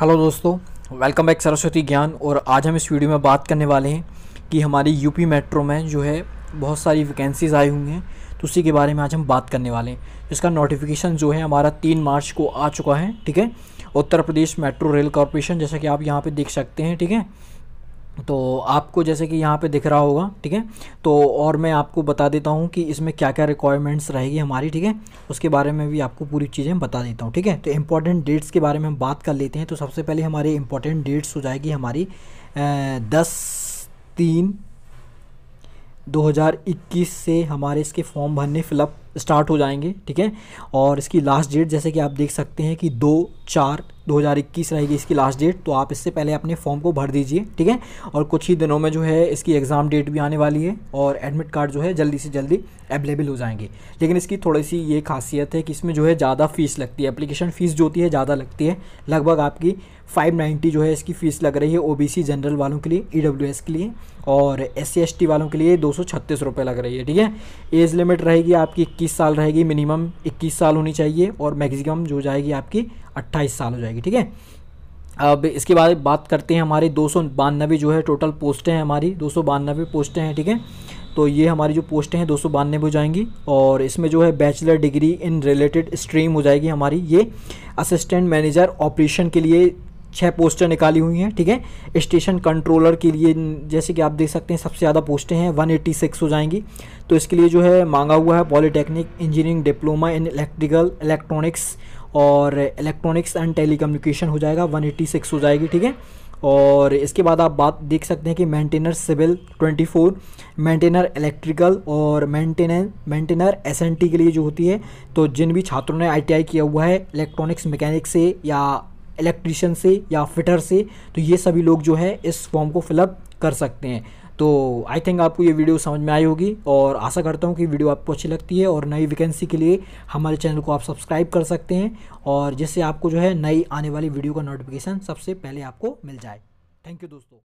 hello दोस्तों welcome back Saraswati ज्ञान और आज हम इस वीडियो में बात करने वाले हैं कि हमारी यूपी मेट्रो में जो है बहुत सारी वैकेंसीज़ आई हुई हैं तो उसी के बारे में आज हम बात करने वाले हैं इसका नोटिफिकेशन जो है हमारा तीन मार्च को आ चुका है ठीक है Uttar Pradesh metro rail corporation जैसा कि आप यहाँ पर देख सकते हैं ठीक है तो आपको जैसे कि यहाँ पे दिख रहा होगा ठीक है तो और मैं आपको बता देता हूँ कि इसमें क्या क्या रिक्वायरमेंट्स रहेगी हमारी ठीक है उसके बारे में भी आपको पूरी चीज़ें बता देता हूँ ठीक है तो इम्पॉर्टेंट डेट्स के बारे में हम बात कर लेते हैं तो सबसे पहले हमारी इम्पॉर्टेंट डेट्स हो जाएगी हमारी दस तीन दो से हमारे इसके फॉर्म भरने फिलअप स्टार्ट हो जाएंगे ठीक है और इसकी लास्ट डेट जैसे कि आप देख सकते हैं कि दो चार 2021 रहेगी इसकी लास्ट डेट तो आप इससे पहले अपने फॉर्म को भर दीजिए ठीक है और कुछ ही दिनों में जो है इसकी एग्ज़ाम डेट भी आने वाली है और एडमिट कार्ड जो है जल्दी से जल्दी अवेलेबल हो जाएंगे लेकिन इसकी थोड़ी सी ये खासियत है कि इसमें जो है ज़्यादा फीस लगती है एप्लीकेशन फ़ीस जो होती है ज़्यादा लगती है लगभग आपकी फाइव जो है इसकी फ़ीस लग रही है ओ जनरल वालों के लिए ई e के लिए और एस सी वालों के लिए दो सौ लग रही है ठीक है एज लिमिट रहेगी आपकी 21 साल रहेगी मिनिमम 21 साल होनी चाहिए और मैक्सिमम जो जाएगी आपकी 28 साल हो जाएगी ठीक है अब इसके बाद बात करते हैं हमारी दो सौ जो है टोटल पोस्टें हैं हमारी दो सौ पोस्टें हैं ठीक है तो ये हमारी जो पोस्टें हैं दो सौ बानबे हो जाएंगी और इसमें जो है bachelor degree in related stream हो जाएगी हमारी ये असिस्टेंट मैनेजर ऑपरेशन के लिए छः पोस्टें निकाली हुई हैं ठीक है स्टेशन कंट्रोलर के लिए जैसे कि आप देख सकते हैं सबसे ज़्यादा पोस्टें हैं 186 हो जाएंगी तो इसके लिए जो है मांगा हुआ है polytechnic engineering diploma in electrical electronics और इलेक्ट्रॉनिक्स एंड टेली हो जाएगा वन हो जाएगी ठीक है और इसके बाद आप बात देख सकते हैं कि मेंटेनर सिविल 24 मेंटेनर इलेक्ट्रिकल और मेंटेनर मेंटेनर एसएनटी के लिए जो होती है तो जिन भी छात्रों ने आईटीआई किया हुआ है इलेक्ट्रॉनिक्स मैकेनिक से या इलेक्ट्रीशियन से या फिटर से तो ये सभी लोग जो है इस फॉर्म को फिलअप कर सकते हैं तो आई थिंक आपको ये वीडियो समझ में आई होगी और आशा करता हूँ कि वीडियो आपको अच्छी लगती है और नई वैकेंसी के लिए हमारे चैनल को आप सब्सक्राइब कर सकते हैं और जिससे आपको जो है नई आने वाली वीडियो का नोटिफिकेशन सबसे पहले आपको मिल जाए थैंक यू दोस्तों